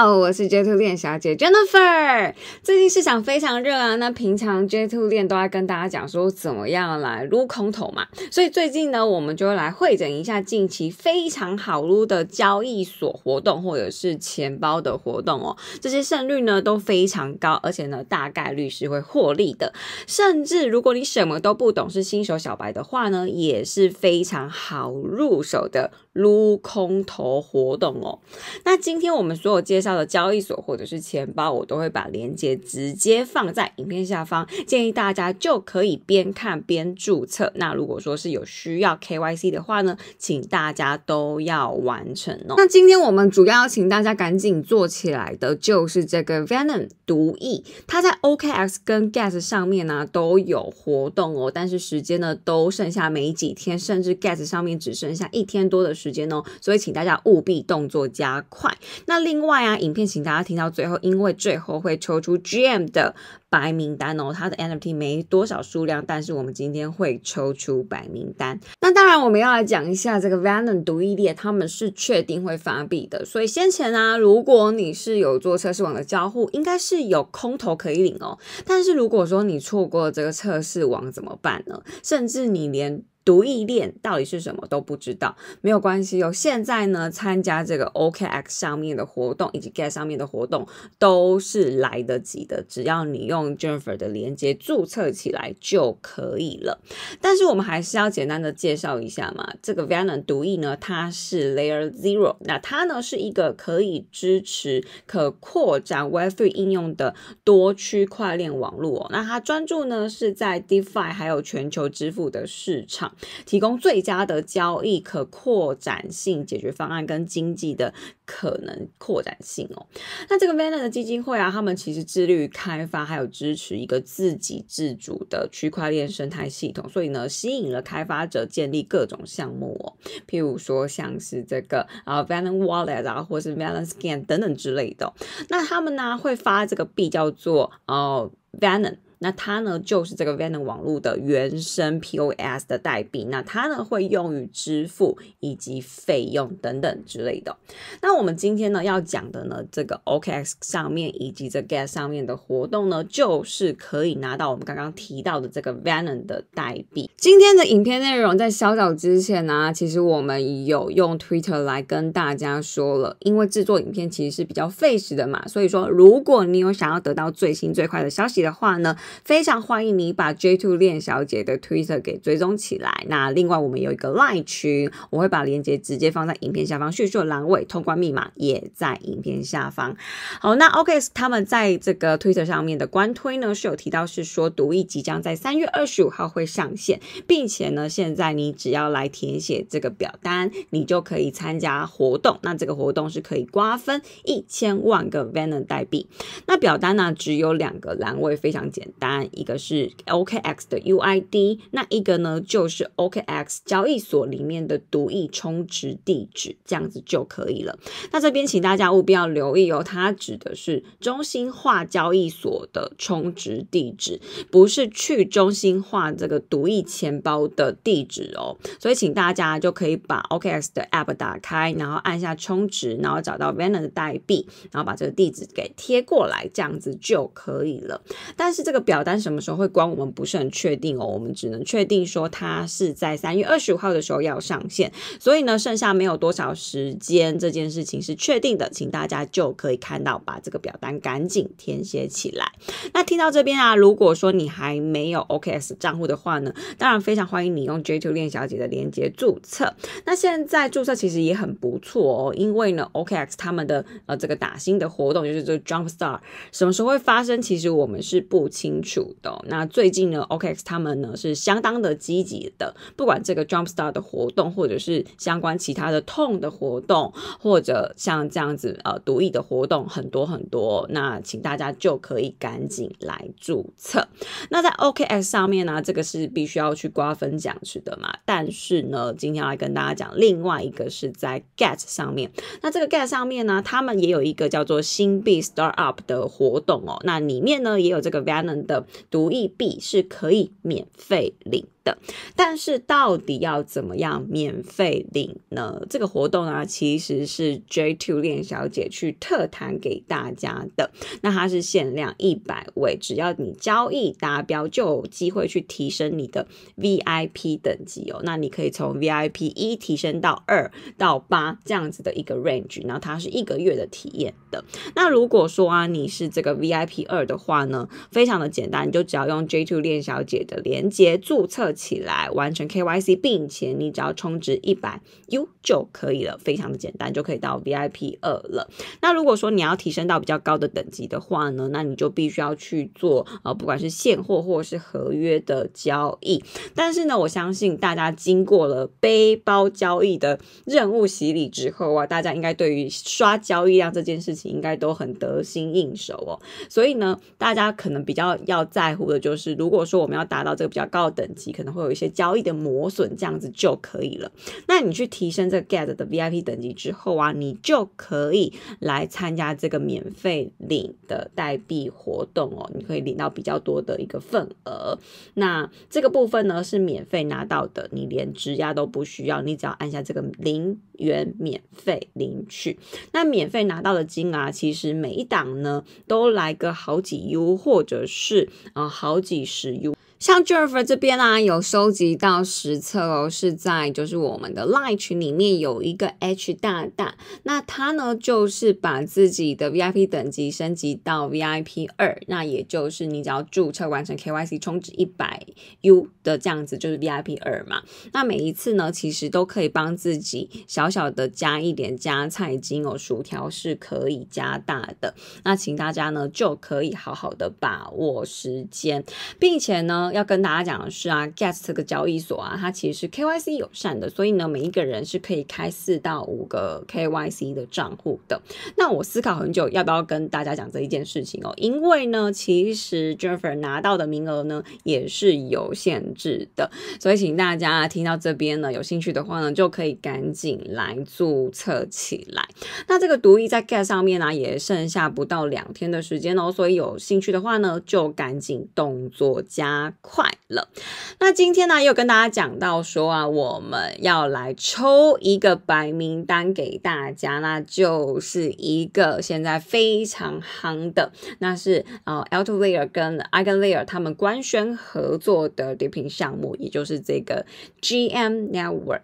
好，我是 J Two 钻姐 Jennifer。最近市场非常热啊，那平常 J Two 钻都在跟大家讲说怎么样来撸空头嘛，所以最近呢，我们就来会诊一下近期非常好撸的交易所活动或者是钱包的活动哦。这些胜率呢都非常高，而且呢大概率是会获利的。甚至如果你什么都不懂，是新手小白的话呢，也是非常好入手的撸空头活动哦。那今天我们所有介绍。的交易所或者是钱包，我都会把链接直接放在影片下方，建议大家就可以边看边注册。那如果说是有需要 KYC 的话呢，请大家都要完成哦。那今天我们主要请大家赶紧做起来的就是这个 Venom 毒液，它在 OKX 跟 Gas 上面呢都有活动哦，但是时间呢都剩下没几天，甚至 Gas 上面只剩下一天多的时间哦，所以请大家务必动作加快。那另外啊。影片请大家听到最后，因为最后会抽出 GM 的白名单哦，它的 NFT 没多少数量，但是我们今天会抽出白名单。那当然，我们要来讲一下这个 Valent 独立列，他们是确定会发币的。所以先前啊，如果你是有做测试网的交互，应该是有空投可以领哦。但是如果说你错过这个测试网怎么办呢？甚至你连独立链到底是什么都不知道，没有关系哦。现在呢，参加这个 OKX 上面的活动以及 Get 上面的活动都是来得及的，只要你用 Jennifer 的连接注册起来就可以了。但是我们还是要简单的介绍一下嘛。这个 v a l n e n 独立呢，它是 Layer Zero，那它呢是一个可以支持可扩展 Web3 应用的多区块链网络哦。那它专注呢是在 DeFi 还有全球支付的市场。提供最佳的交易可扩展性解决方案跟经济的可能扩展性哦。那这个 v a n e t 的基金会啊，他们其实致力开发还有支持一个自给自足的区块链生态系统，所以呢，吸引了开发者建立各种项目哦。譬如说像是这个啊 v a n e t Wallet 啊，或是 v a n e t Scan 等等之类的。那他们呢会发这个币叫做呃 v a n e t 那它呢，就是这个 Venmo 网络的原生 POS 的代币。那它呢，会用于支付以及费用等等之类的。那我们今天呢，要讲的呢，这个 OKX 上面以及这 g a 上面的活动呢，就是可以拿到我们刚刚提到的这个 Venmo 的代币。今天的影片内容在小早之前呢，其实我们有用 Twitter 来跟大家说了，因为制作影片其实是比较费时的嘛，所以说如果你有想要得到最新最快的消息的话呢，非常欢迎你把 J2 雷小姐的 Twitter 给追踪起来。那另外我们有一个 Line 群，我会把链接直接放在影片下方。叙述栏位通关密码也在影片下方。好，那 o k 他们在这个 Twitter 上面的官推呢是有提到是说，毒液即将在三月二十五号会上线，并且呢现在你只要来填写这个表单，你就可以参加活动。那这个活动是可以瓜分一千万个 Venom 代币。那表单呢只有两个栏位，非常简。答案一个是 OKX 的 UID，那一个呢就是 OKX 交易所里面的独立充值地址，这样子就可以了。那这边请大家务必要留意哦，它指的是中心化交易所的充值地址，不是去中心化这个独立钱包的地址哦。所以请大家就可以把 OKX 的 App 打开，然后按下充值，然后找到 v a n n e r 的代币，然后把这个地址给贴过来，这样子就可以了。但是这个。表单什么时候会关？我们不是很确定哦。我们只能确定说它是在三月二十五号的时候要上线，所以呢，剩下没有多少时间，这件事情是确定的。请大家就可以看到，把这个表单赶紧填写起来。那听到这边啊，如果说你还没有 o k s 账户的话呢，当然非常欢迎你用 J Two 练小姐的连接注册。那现在注册其实也很不错哦，因为呢，OKX 他们的呃这个打新的活动就是这个 Jump Star 什么时候会发生，其实我们是不清。处的那最近呢，OKX 他们呢是相当的积极的，不管这个 Jump Start 的活动，或者是相关其他的痛的活动，或者像这样子呃独立的活动很多很多，那请大家就可以赶紧来注册。那在 OKX 上面呢，这个是必须要去瓜分奖池的嘛。但是呢，今天要来跟大家讲另外一个是在 Get 上面，那这个 Get 上面呢，他们也有一个叫做新币 Startup 的活动哦，那里面呢也有这个 v a l e n 的读币币是可以免费领。的，但是到底要怎么样免费领呢？这个活动呢，其实是 J Two 练小姐去特谈给大家的。那它是限量一百位，只要你交易达标，就有机会去提升你的 VIP 等级哦。那你可以从 VIP 一提升到二到八这样子的一个 range。然后它是一个月的体验的。那如果说啊，你是这个 VIP 二的话呢，非常的简单，你就只要用 J Two 练小姐的连接注册。起来完成 KYC，并且你只要充值一百 U 就可以了，非常的简单，就可以到 VIP 二了。那如果说你要提升到比较高的等级的话呢，那你就必须要去做呃，不管是现货或者是合约的交易。但是呢，我相信大家经过了背包交易的任务洗礼之后啊，大家应该对于刷交易量这件事情应该都很得心应手哦。所以呢，大家可能比较要在乎的就是，如果说我们要达到这个比较高的等级。可能会有一些交易的磨损，这样子就可以了。那你去提升这个 Get 的 VIP 等级之后啊，你就可以来参加这个免费领的代币活动哦。你可以领到比较多的一个份额。那这个部分呢是免费拿到的，你连质押都不需要，你只要按下这个零元免费领取。那免费拿到的金额，其实每一档呢都来个好几 U，或者是啊好几十 U。像 Jennifer 这边啦，有收集到实测哦，是在就是我们的 LINE 群里面有一个 H 大大，那他呢就是把自己的 VIP 等级升级到 VIP 二，那也就是你只要注册完成 KYC，充值一百 U 的这样子，就是 VIP 二嘛。那每一次呢，其实都可以帮自己小小的加一点加菜金哦，薯条是可以加大的。那请大家呢就可以好好的把握时间，并且呢。要跟大家讲的是啊，Gas 这个交易所啊，它其实是 KYC 友善的，所以呢，每一个人是可以开四到五个 KYC 的账户的。那我思考很久，要不要跟大家讲这一件事情哦？因为呢，其实 Jennifer 拿到的名额呢也是有限制的，所以请大家听到这边呢，有兴趣的话呢，就可以赶紧来注册起来。那这个独立在 Gas 上面呢，也剩下不到两天的时间哦，所以有兴趣的话呢，就赶紧动作加。快乐。那今天呢，又跟大家讲到说啊，我们要来抽一个白名单给大家，那就是一个现在非常夯的，那是呃，AltLayer 跟 a i g e n l a y e r 他们官宣合作的 DePIN 项目，也就是这个 GM Network。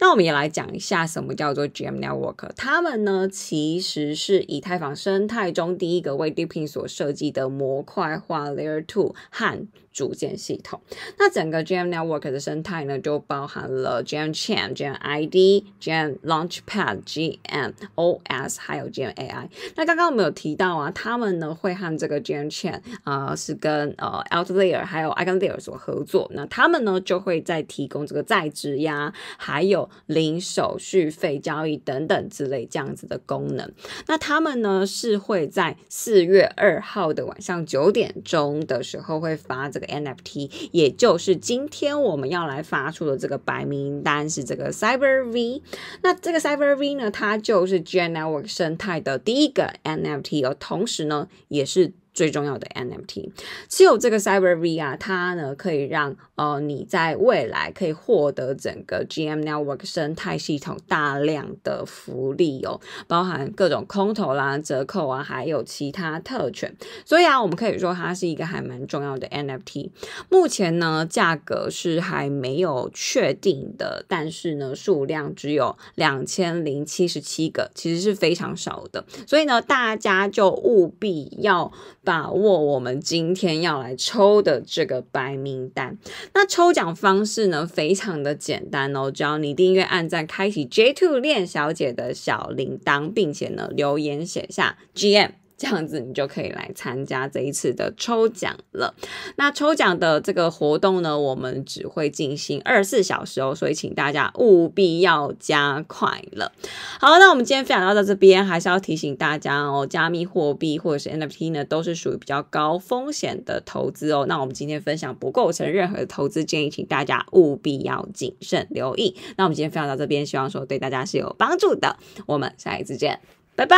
那我们也来讲一下什么叫做 GM Network。他们呢，其实是以太坊生态中第一个为 DePIN 所设计的模块化 Layer Two 和。组件系统，那整个 g m Network 的生态呢，就包含了 g m Chain、g m ID、g m Launchpad、g m OS，还有 g m AI。那刚刚我们有提到啊，他们呢会和这个 g m Chain 啊，是跟呃 Altlayer 还有 Eigenlayer 所合作。那他们呢就会在提供这个在质押，还有零手续费交易等等之类这样子的功能。那他们呢是会在四月二号的晚上九点钟的时候会发这个。NFT，也就是今天我们要来发出的这个白名单是这个 Cyber V，那这个 Cyber V 呢，它就是 General r k 生态的第一个 NFT，而同时呢，也是。最重要的 NFT，只有这个 Cyber V 啊，它呢可以让呃你在未来可以获得整个 GM Network 生态系统大量的福利哦，包含各种空投啦、折扣啊，还有其他特权。所以啊，我们可以说它是一个还蛮重要的 NFT。目前呢，价格是还没有确定的，但是呢，数量只有两千零七十七个，其实是非常少的。所以呢，大家就务必要。把握我们今天要来抽的这个白名单，那抽奖方式呢非常的简单哦，只要你订阅、按赞、开启 J Two 练小姐的小铃铛，并且呢留言写下 GM。这样子你就可以来参加这一次的抽奖了。那抽奖的这个活动呢，我们只会进行二十四小时，所以请大家务必要加快了。好，那我们今天分享到到这边，还是要提醒大家哦，加密货币或者是 NFT 呢，都是属于比较高风险的投资哦。那我们今天分享不构成任何投资建议，请大家务必要谨慎留意。那我们今天分享到这边，希望说对大家是有帮助的。我们下一次见，拜拜。